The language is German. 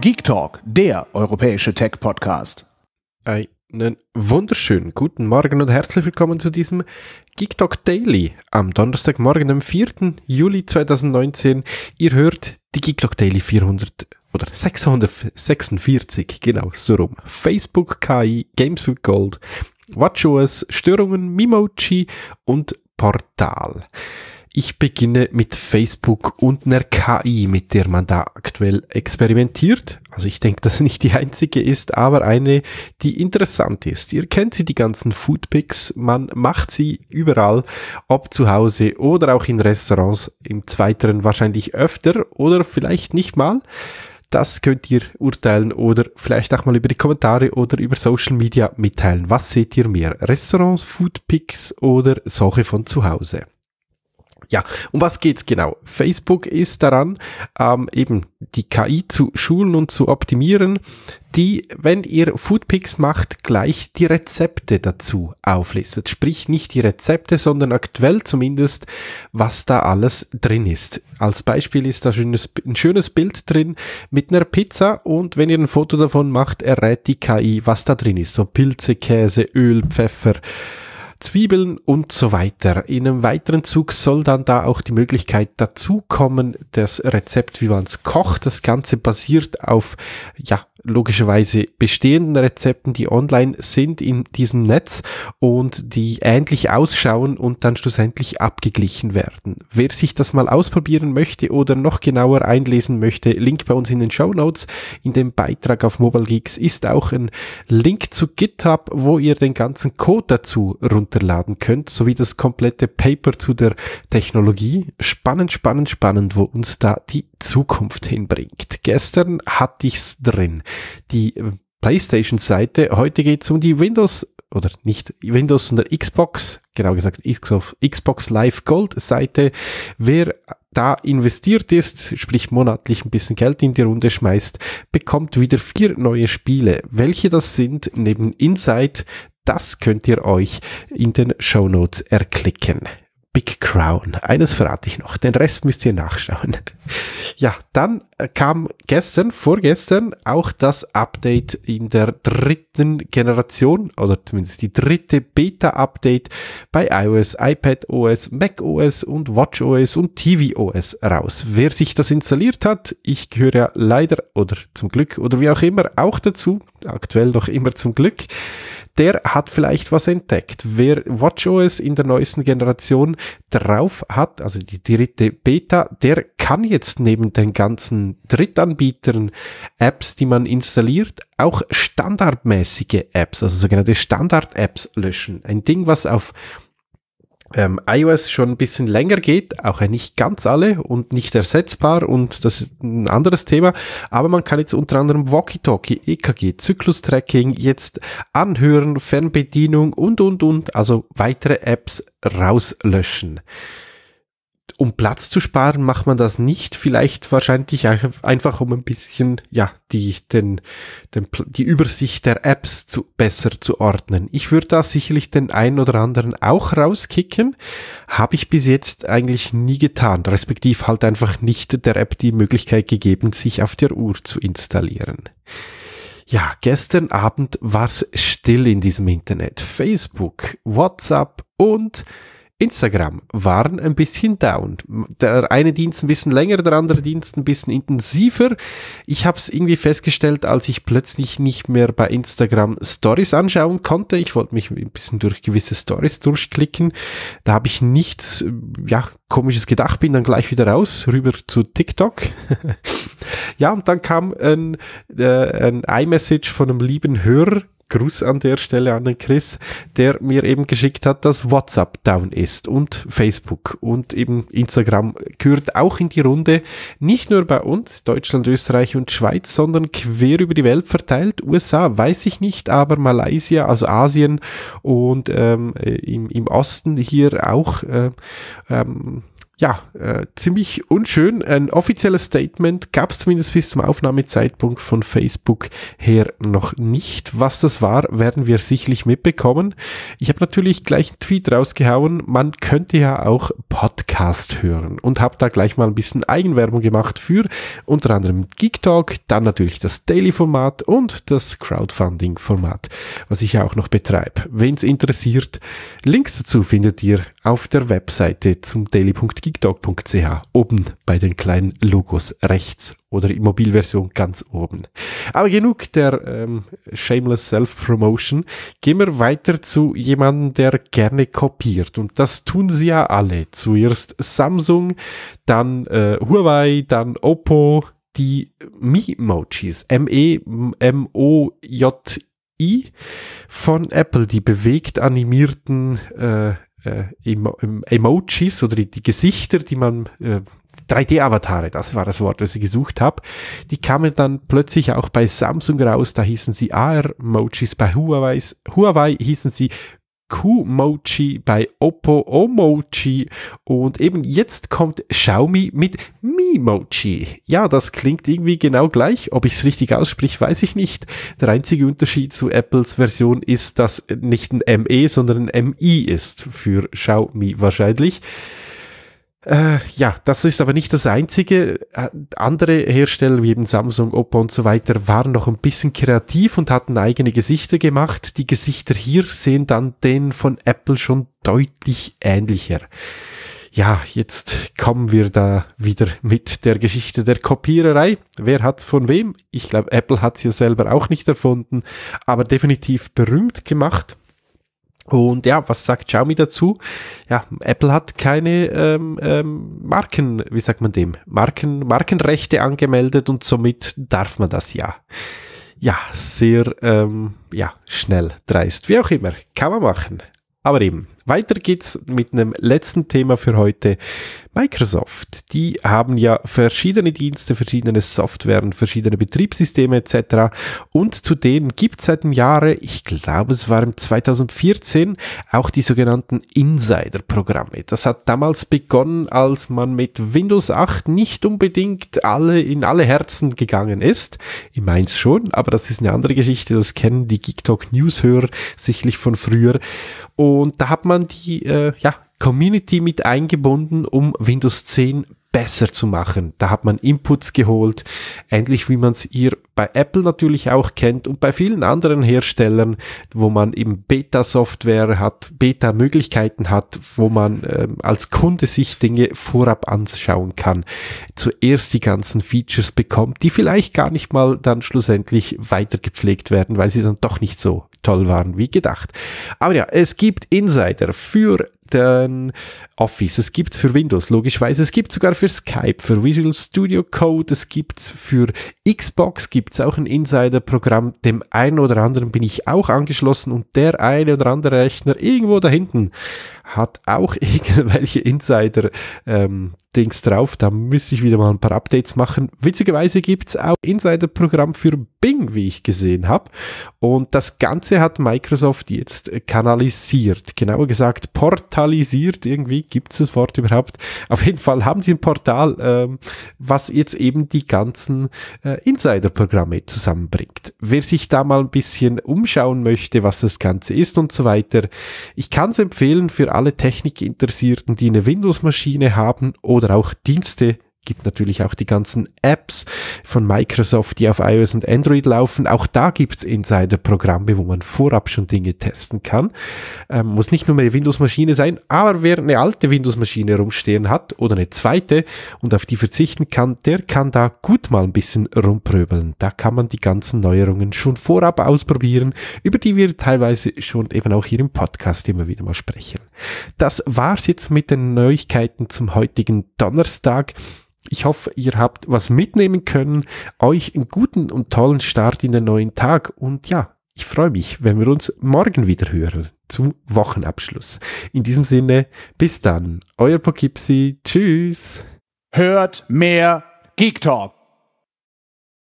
Geek Talk, der europäische Tech-Podcast. Einen wunderschönen guten Morgen und herzlich willkommen zu diesem Geek Talk Daily am Donnerstagmorgen, am 4. Juli 2019. Ihr hört die Geek Talk Daily 400 oder 646, genau so rum. Facebook, KI, Games with Gold, WatchOS, Störungen, Mimochi und Portal. Ich beginne mit Facebook und einer KI, mit der man da aktuell experimentiert. Also ich denke, dass nicht die einzige ist, aber eine, die interessant ist. Ihr kennt sie, die ganzen Foodpicks. Man macht sie überall, ob zu Hause oder auch in Restaurants. Im Zweiteren wahrscheinlich öfter oder vielleicht nicht mal. Das könnt ihr urteilen oder vielleicht auch mal über die Kommentare oder über Social Media mitteilen. Was seht ihr mehr? Restaurants, Foodpicks oder Sache von zu Hause? Ja, um was geht's genau? Facebook ist daran, ähm, eben die KI zu schulen und zu optimieren, die, wenn ihr Foodpicks macht, gleich die Rezepte dazu auflistet. Sprich nicht die Rezepte, sondern aktuell zumindest, was da alles drin ist. Als Beispiel ist da schönes, ein schönes Bild drin mit einer Pizza und wenn ihr ein Foto davon macht, errät die KI, was da drin ist. So Pilze, Käse, Öl, Pfeffer. Zwiebeln und so weiter. In einem weiteren Zug soll dann da auch die Möglichkeit dazukommen, das Rezept, wie man es kocht. Das Ganze basiert auf, ja, logischerweise bestehenden Rezepten, die online sind in diesem Netz und die ähnlich ausschauen und dann schlussendlich abgeglichen werden. Wer sich das mal ausprobieren möchte oder noch genauer einlesen möchte, Link bei uns in den Show Notes. In dem Beitrag auf Mobile Geeks ist auch ein Link zu GitHub, wo ihr den ganzen Code dazu runterladen könnt, sowie das komplette Paper zu der Technologie. Spannend, spannend, spannend, wo uns da die Zukunft hinbringt. Gestern hatte ich's drin die äh, PlayStation-Seite. Heute geht es um die Windows oder nicht Windows, sondern Xbox, genau gesagt Xbox Live Gold Seite. Wer da investiert ist, sprich monatlich ein bisschen Geld in die Runde schmeißt, bekommt wieder vier neue Spiele. Welche das sind, neben Inside, das könnt ihr euch in den Show Notes erklicken. Big Crown. Eines verrate ich noch, den Rest müsst ihr nachschauen. Ja, dann äh, kam gestern, vorgestern, auch das Update in der dritten Generation, oder zumindest die dritte Beta-Update bei iOS, iPadOS, macOS und WatchOS und tvOS raus. Wer sich das installiert hat, ich gehöre ja leider oder zum Glück oder wie auch immer auch dazu, aktuell noch immer zum Glück, der hat vielleicht was entdeckt. Wer WatchOS in der neuesten Generation drauf hat, also die dritte Beta, der kann jetzt neben den ganzen Drittanbietern Apps, die man installiert, auch standardmäßige Apps, also sogenannte Standard-Apps löschen. Ein Ding, was auf ähm, iOS schon ein bisschen länger geht, auch nicht ganz alle und nicht ersetzbar und das ist ein anderes Thema, aber man kann jetzt unter anderem Walkie-Talkie, EKG, Zyklus-Tracking, jetzt Anhören, Fernbedienung und, und, und, also weitere Apps rauslöschen um Platz zu sparen, macht man das nicht. Vielleicht wahrscheinlich einfach, um ein bisschen, ja, die, den, den, die Übersicht der Apps zu, besser zu ordnen. Ich würde da sicherlich den einen oder anderen auch rauskicken. Habe ich bis jetzt eigentlich nie getan. Respektiv halt einfach nicht der App die Möglichkeit gegeben, sich auf der Uhr zu installieren. Ja, gestern Abend war es still in diesem Internet. Facebook, WhatsApp und Instagram waren ein bisschen down. Der eine Dienst ein bisschen länger, der andere Dienst ein bisschen intensiver. Ich habe es irgendwie festgestellt, als ich plötzlich nicht mehr bei Instagram Stories anschauen konnte. Ich wollte mich ein bisschen durch gewisse Stories durchklicken. Da habe ich nichts, ja, komisches gedacht, bin dann gleich wieder raus, rüber zu TikTok. ja, und dann kam ein, äh, ein iMessage von einem lieben Hörer, Gruß an der Stelle an den Chris, der mir eben geschickt hat, dass WhatsApp down ist und Facebook und eben Instagram gehört auch in die Runde. Nicht nur bei uns, Deutschland, Österreich und Schweiz, sondern quer über die Welt verteilt. USA weiß ich nicht, aber Malaysia, also Asien und ähm, im, im Osten hier auch. Äh, ähm, ja, äh, ziemlich unschön. Ein offizielles Statement gab es zumindest bis zum Aufnahmezeitpunkt von Facebook her noch nicht. Was das war, werden wir sicherlich mitbekommen. Ich habe natürlich gleich einen Tweet rausgehauen. Man könnte ja auch Podcast hören und habe da gleich mal ein bisschen Eigenwerbung gemacht für unter anderem Geek Talk, dann natürlich das Daily-Format und das Crowdfunding-Format, was ich ja auch noch betreibe. Wenn es interessiert, Links dazu findet ihr auf der Webseite zum Daily.de geekdog.ch oben bei den kleinen Logos rechts oder die Mobilversion ganz oben. Aber genug der ähm, shameless Self-Promotion. Gehen wir weiter zu jemandem, der gerne kopiert. Und das tun sie ja alle. Zuerst Samsung, dann äh, Huawei, dann Oppo, die Mi-Emojis. M-E-M-O-J-I von Apple, die bewegt animierten äh, äh, ähm, Emojis oder die, die, Gesichter, die man, äh, 3D-Avatare, das war das Wort, das ich gesucht habe, die kamen dann plötzlich auch bei Samsung raus, da hießen sie AR-Emojis, bei Huawei, Huawei hießen sie Qmochi bei Oppo Omochi und eben jetzt kommt Xiaomi mit Mimochi. Ja, das klingt irgendwie genau gleich. Ob ich es richtig aussprich, weiß ich nicht. Der einzige Unterschied zu Apples Version ist, dass nicht ein ME, sondern ein MI ist für Xiaomi wahrscheinlich. Äh, ja, das ist aber nicht das Einzige. Äh, andere Hersteller wie eben Samsung, Oppo und so weiter waren noch ein bisschen kreativ und hatten eigene Gesichter gemacht. Die Gesichter hier sehen dann den von Apple schon deutlich ähnlicher. Ja, jetzt kommen wir da wieder mit der Geschichte der Kopiererei. Wer hat's von wem? Ich glaube, Apple hat's ja selber auch nicht erfunden, aber definitiv berühmt gemacht. Und ja, was sagt Xiaomi dazu? Ja, Apple hat keine ähm, ähm, Marken, wie sagt man dem? Marken, Markenrechte angemeldet und somit darf man das ja. Ja, sehr ähm, ja, schnell, dreist, wie auch immer. Kann man machen. Aber eben, weiter geht's mit einem letzten Thema für heute. Microsoft. Die haben ja verschiedene Dienste, verschiedene Software, verschiedene Betriebssysteme etc. Und zu denen gibt es seit dem Jahre, ich glaube es war im 2014, auch die sogenannten Insider-Programme. Das hat damals begonnen, als man mit Windows 8 nicht unbedingt alle in alle Herzen gegangen ist. Ich meins schon, aber das ist eine andere Geschichte. Das kennen die GeekTalk News-Hörer sicherlich von früher. Und da hat man die äh, ja, Community mit eingebunden, um Windows 10 besser zu machen. Da hat man Inputs geholt, ähnlich wie man es ihr bei Apple natürlich auch kennt und bei vielen anderen Herstellern, wo man eben Beta-Software hat, Beta-Möglichkeiten hat, wo man äh, als Kunde sich Dinge vorab anschauen kann, zuerst die ganzen Features bekommt, die vielleicht gar nicht mal dann schlussendlich weiter gepflegt werden, weil sie dann doch nicht so toll waren wie gedacht. Aber ja, es gibt Insider für den Office, es gibt für Windows logischerweise, es gibt sogar für Skype, für Visual Studio Code, es gibt für Xbox, gibt gibt es auch ein Insider-Programm. Dem einen oder anderen bin ich auch angeschlossen und der eine oder andere Rechner irgendwo da hinten hat auch irgendwelche Insider, ähm, Dings drauf. Da müsste ich wieder mal ein paar Updates machen. Witzigerweise gibt es auch Insider-Programm für Bing, wie ich gesehen habe. Und das Ganze hat Microsoft jetzt kanalisiert. Genauer gesagt, portalisiert. Irgendwie gibt es das Wort überhaupt. Auf jeden Fall haben sie ein Portal, ähm, was jetzt eben die ganzen äh, Insider-Programme zusammenbringt. Wer sich da mal ein bisschen umschauen möchte, was das Ganze ist und so weiter, ich kann es empfehlen für alle Technikinteressierten, die eine Windows-Maschine haben oder oder auch Dienste gibt natürlich auch die ganzen Apps von Microsoft, die auf iOS und Android laufen. Auch da gibt's Insider-Programme, wo man vorab schon Dinge testen kann. Ähm, muss nicht nur eine Windows-Maschine sein, aber wer eine alte Windows-Maschine rumstehen hat oder eine zweite und auf die verzichten kann, der kann da gut mal ein bisschen rumpröbeln. Da kann man die ganzen Neuerungen schon vorab ausprobieren, über die wir teilweise schon eben auch hier im Podcast immer wieder mal sprechen. Das war's jetzt mit den Neuigkeiten zum heutigen Donnerstag. Ich hoffe, ihr habt was mitnehmen können, euch einen guten und tollen Start in den neuen Tag und ja, ich freue mich, wenn wir uns morgen wieder hören zum Wochenabschluss. In diesem Sinne, bis dann, euer Pokipsi, tschüss. Hört mehr Geek Talk.